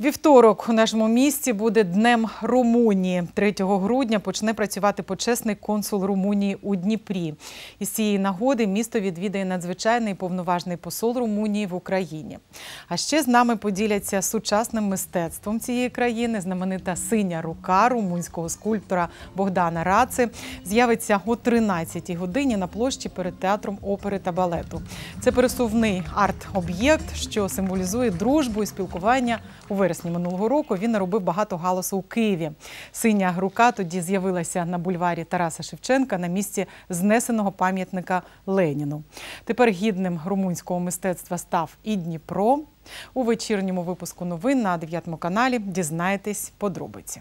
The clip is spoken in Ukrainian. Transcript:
Вівторок у нашому місті буде днем Румунії. 3 грудня почне працювати почесний консул Румунії у Дніпрі. Із цієї нагоди місто відвідає надзвичайний повноважний посол Румунії в Україні. А ще з нами поділяться сучасним мистецтвом цієї країни. Знаменита синя рука румунського скульптора Богдана Раци з'явиться о 13-й годині на площі перед театром опери та балету. Це пересувний арт-об'єкт, що символізує дружбу і спілкування у вересні минулого року він наробив багато галасу у Києві. Синя рука тоді з'явилася на бульварі Тараса Шевченка на місці знесеного пам'ятника Леніну. Тепер гідним румунського мистецтва став і Дніпро. У вечірньому випуску новин на 9 каналі дізнаєтесь подробиці.